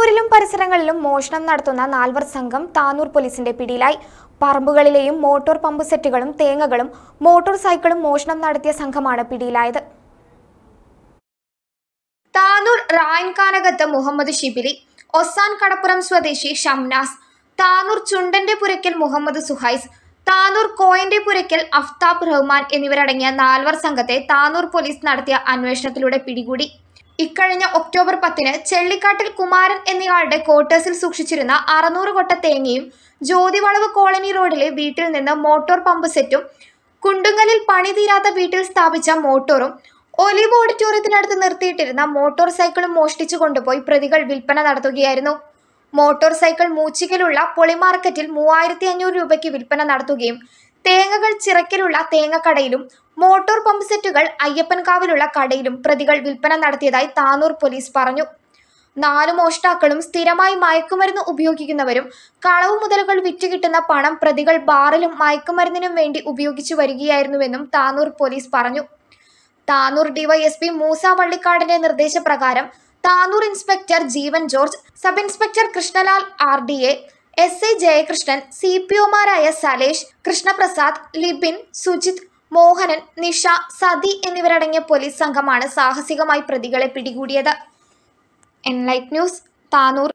താനൂരിലും പരിസരങ്ങളിലും മോഷണം നടത്തുന്ന നാൽവർ സംഘം താനൂർ പോലീസിന്റെ പിടിയിലായി പറമ്പുകളിലെയും മോട്ടോർ പമ്പ് സെറ്റുകളും തേങ്ങകളും മോട്ടോർ സൈക്കിളും മോഷണം നടത്തിയ സംഘമാണ് പിടിയിലായത് താനൂർ റായൻകാനകത്ത് മുഹമ്മദ് ഷിബിലി ഒസാൻ കടപ്പുറം സ്വദേശി ഷംനാസ് താനൂർ ചുണ്ടന്റെ പുരയ്ക്കൽ മുഹമ്മദ് സുഹൈസ് താനൂർ കോയന്റെ പുരയ്ക്കൽ അഫ്താബ് റഹ്മാൻ എന്നിവരടങ്ങിയ നാൽവർ സംഘത്തെ താനൂർ പോലീസ് നടത്തിയ അന്വേഷണത്തിലൂടെ പിടികൂടി ഇക്കഴിഞ്ഞ ഒക്ടോബർ പത്തിന് ചെള്ളിക്കാട്ടിൽ കുമാരൻ എന്നയാളുടെ ക്വാർട്ടേഴ്സിൽ സൂക്ഷിച്ചിരുന്ന അറുന്നൂറ് കൊട്ട തേങ്ങയും ജ്യോതിവളവ് കോളനി റോഡിലെ വീട്ടിൽ നിന്ന് മോട്ടോർ പമ്പ് സെറ്റും കുണ്ടുങ്ങലിൽ പണി തീരാത്ത വീട്ടിൽ സ്ഥാപിച്ച മോട്ടോറും ഒലിവ് ഓഡിറ്റോറിയത്തിനടുത്ത് നിർത്തിയിട്ടിരുന്ന മോട്ടോർ സൈക്കിളും മോഷ്ടിച്ചു കൊണ്ടുപോയി പ്രതികൾ വിൽപ്പന നടത്തുകയായിരുന്നു മോട്ടോർ സൈക്കിൾ മൂച്ചിക്കലുള്ള പൊളിമാർക്കറ്റിൽ മാർക്കറ്റിൽ മൂവായിരത്തി അഞ്ഞൂറ് രൂപയ്ക്ക് വിൽപ്പന നടത്തുകയും തേങ്ങകൾ ചിറക്കിലുള്ള തേങ്ങക്കടയിലും മോട്ടോർ പമ്പ് സെറ്റുകൾ അയ്യപ്പൻകാവിലുള്ള കടയിലും പ്രതികൾ വിൽപ്പന നടത്തിയതായി താനൂർ പോലീസ് പറഞ്ഞു നാല് മോഷ്ടാക്കളും സ്ഥിരമായി മയക്കുമരുന്ന് ഉപയോഗിക്കുന്നവരും കളവ് മുതലുകൾ വിറ്റുകിട്ടുന്ന പണം പ്രതികൾ ബാറിലും മയക്കുമരുന്നിനും വേണ്ടി ഉപയോഗിച്ചു വരികയായിരുന്നുവെന്നും താനൂർ പോലീസ് പറഞ്ഞു താനൂർ ഡിവൈഎസ്പി മൂസ വള്ളിക്കാടിന്റെ നിർദ്ദേശപ്രകാരം Tanur inspector Jeevan George sub inspector Krishnalal R D A S A Jayakrishnan C P ഒമാരായ സലേഷ് കൃഷ്ണപ്രസാദ് ലിബിൻ സുജിത് മോഹനൻ നിഷ സതി എന്നിവരടങ്ങിയ പോലീസ് സംഘമാണ് സാഹസികമായി പ്രതികളെ പിടികൂടിയത് എൻലൈറ്റ് ന്യൂസ് താനൂർ